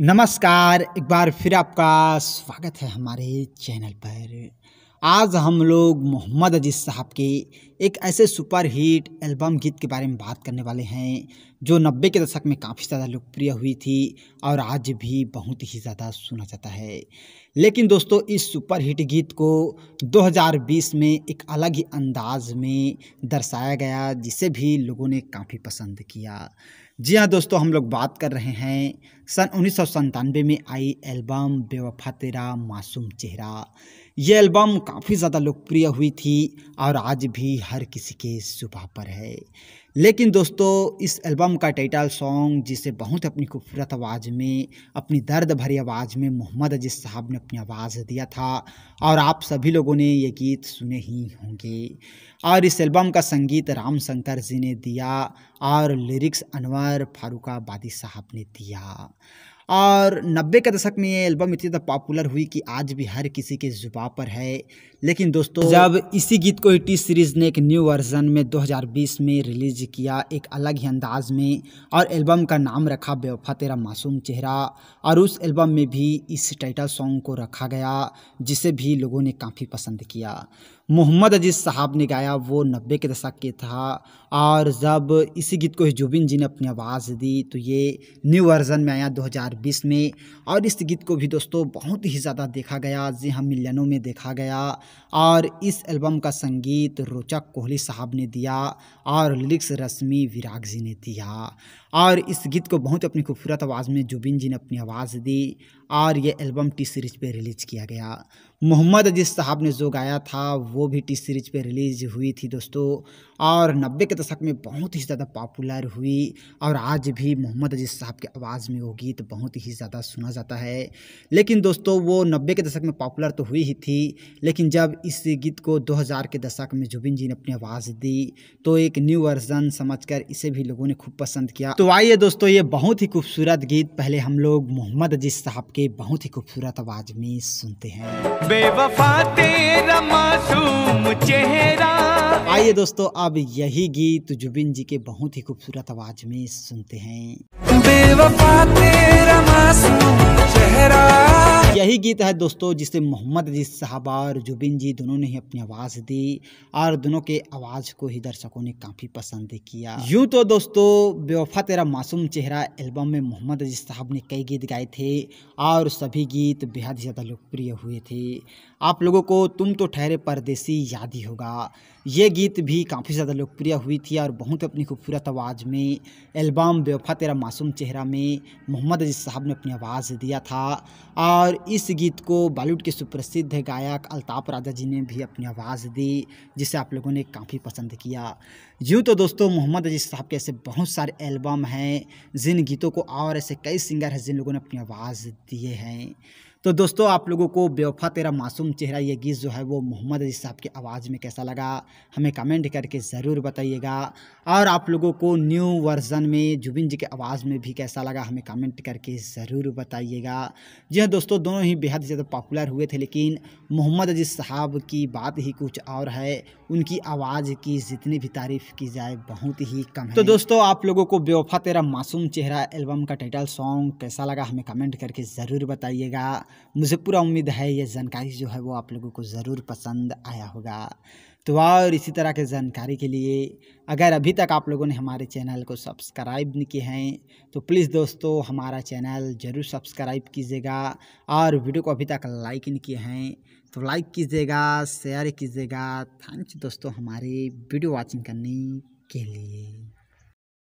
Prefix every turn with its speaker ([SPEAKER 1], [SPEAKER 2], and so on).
[SPEAKER 1] नमस्कार एक बार फिर आपका स्वागत है हमारे चैनल पर आज हम लोग मोहम्मद अजीज़ साहब के एक ऐसे सुपर हिट एल्बम गीत के बारे में बात करने वाले हैं जो नब्बे के दशक में काफ़ी ज़्यादा लोकप्रिय हुई थी और आज भी बहुत ही ज़्यादा सुना जाता है लेकिन दोस्तों इस सुपर हिट गीत को 2020 में एक अलग ही अंदाज में दर्शाया गया जिसे भी लोगों ने काफ़ी पसंद किया जी हाँ दोस्तों हम लोग बात कर रहे हैं सन उन्नीस में आई एल्बम बेवफा तेरा मासूम चेहरा ये एल्बम काफ़ी ज़्यादा लोकप्रिय हुई थी और आज भी हर किसी के सुबह पर है लेकिन दोस्तों इस एल्बम का टाइटल सॉन्ग जिसे बहुत अपनी खूबसूरत आवाज़ में अपनी दर्द भरी आवाज़ में मोहम्मद अजीज़ साहब ने अपनी आवाज़ दिया था और आप सभी लोगों ने ये गीत सुने ही होंगे और इस एल्बम का संगीत राम शंकर जी ने दिया और लिरिक्स अनवर फारूक साहब ने दिया और नब्बे के दशक में ये एल्बम इतनी ज़्यादा पॉपुलर हुई कि आज भी हर किसी के जुबा पर है लेकिन दोस्तों तो जब इसी गीत को टी सीरीज़ ने एक न्यू वर्जन में 2020 में रिलीज किया एक अलग ही अंदाज में और एल्बम का नाम रखा बेवफा तेरा मासूम चेहरा और उस एल्बम में भी इस टाइटल सॉन्ग को रखा गया जिसे भी लोगों ने काफ़ी पसंद किया मोहम्मद अजीज़ साहब ने गाया वो नब्बे के दशक के था और जब इसी गीत को जुबिन जी ने अपनी आवाज़ दी तो ये न्यू वर्जन में आया दो 2020 में और इस गीत को भी दोस्तों बहुत ही ज़्यादा देखा गया जी हम मिलियनों में देखा गया और इस एल्बम का संगीत रोचक कोहली साहब ने दिया और लिरिक्स रश्मि विराग जी ने दिया और इस गीत को बहुत अपनी खूबसूरत आवाज़ में जुबिन जी ने अपनी आवाज़ दी और ये एल्बम टी सीरीज पे रिलीज किया गया मोहम्मद अजीज़ साहब ने जो गाया था वो भी टी सीरीज पे रिलीज हुई थी दोस्तों और नब्बे के दशक में बहुत ही ज़्यादा पॉपुलर हुई और आज भी मोहम्मद अजीज़ साहब की आवाज़ में वो गीत बहुत ही ज़्यादा सुना जाता है लेकिन दोस्तों वो नब्बे के दशक में पॉपुलर तो हुई ही थी लेकिन जब इस गीत को 2000 के दशक में जुबिन जी ने अपनी आवाज़ दी तो एक न्यू वर्जन समझ इसे भी लोगों ने खूब पसंद किया तो आइए दोस्तों ये बहुत ही खूबसूरत गीत पहले हम लोग मोहम्मद अजीज़ साहब के बहुत ही खूबसूरत आवाज में सुनते हैं बेवफा तेरा मासूम चेहरा आइए दोस्तों अब यही गीत जुबिन जी के बहुत ही खूबसूरत आवाज में सुनते हैं बेवफा तेरा वही गीत है दोस्तों जिसे मोहम्मद अजीज साहब और जुबिन जी दोनों ने ही अपनी आवाज़ दी और दोनों के आवाज़ को ही दर्शकों ने काफ़ी पसंद किया यूं तो दोस्तों बेवफा तेरा मासूम चेहरा एल्बम में मोहम्मद अजीज साहब ने कई गीत गाए थे और सभी गीत बेहद ज़्यादा लोकप्रिय हुए थे आप लोगों को तुम तो ठहरे परदेसी याद ही होगा ये गीत भी काफ़ी ज़्यादा लोकप्रिय हुई थी और बहुत अपनी खूबसूरत आवाज़ में एल्बम बेवफा तेरा मासूम चेहरा में मोहम्मद अजीज साहब ने अपनी आवाज़ दिया था और इस गीत को बॉलीवुड के सुप्रसिद्ध गायक अल्ताफ राजा जी ने भी अपनी आवाज़ दी जिसे आप लोगों ने काफ़ी पसंद किया यूँ तो दोस्तों मोहम्मद अजीज साहब के ऐसे बहुत सारे एल्बम हैं जिन गीतों को और ऐसे कई सिंगर हैं जिन लोगों ने अपनी आवाज़ दिए हैं तो दोस्तों आप लोगों को बेवफा तेरा मासूम चेहरा ये गीत जो है वो मोहम्मद अजीज़ साहब की आवाज़ में कैसा लगा हमें कमेंट करके ज़रूर बताइएगा और आप लोगों को न्यू वर्ज़न में जुबिन जी की आवाज़ में भी कैसा लगा हमें कमेंट करके ज़रूर बताइएगा जी हाँ दोस्तों दोनों ही बेहद ज़्यादा पॉपुलर हुए थे लेकिन मोहम्मद अजीज़ साहब की बात ही कुछ और है उनकी आवाज़ की जितनी भी तारीफ़ की जाए बहुत ही कम है तो दोस्तों आप लोगों को बेवफा तेरा मासूम चेहरा एल्बम का टाइटल सॉन्ग कैसा लगा हमें कमेंट करके ज़रूर बताइएगा मुझे पूरा उम्मीद है ये जानकारी जो है वो आप लोगों को ज़रूर पसंद आया होगा तो और इसी तरह के जानकारी के लिए अगर अभी तक आप लोगों ने हमारे चैनल को सब्सक्राइब नहीं किए हैं तो प्लीज़ दोस्तों हमारा चैनल ज़रूर सब्सक्राइब कीजिएगा और वीडियो को अभी तक लाइक नहीं किए हैं तो लाइक कीजिएगा शेयर कीजिएगा थैंक्स दोस्तों हमारे वीडियो वॉचिंग करने के लिए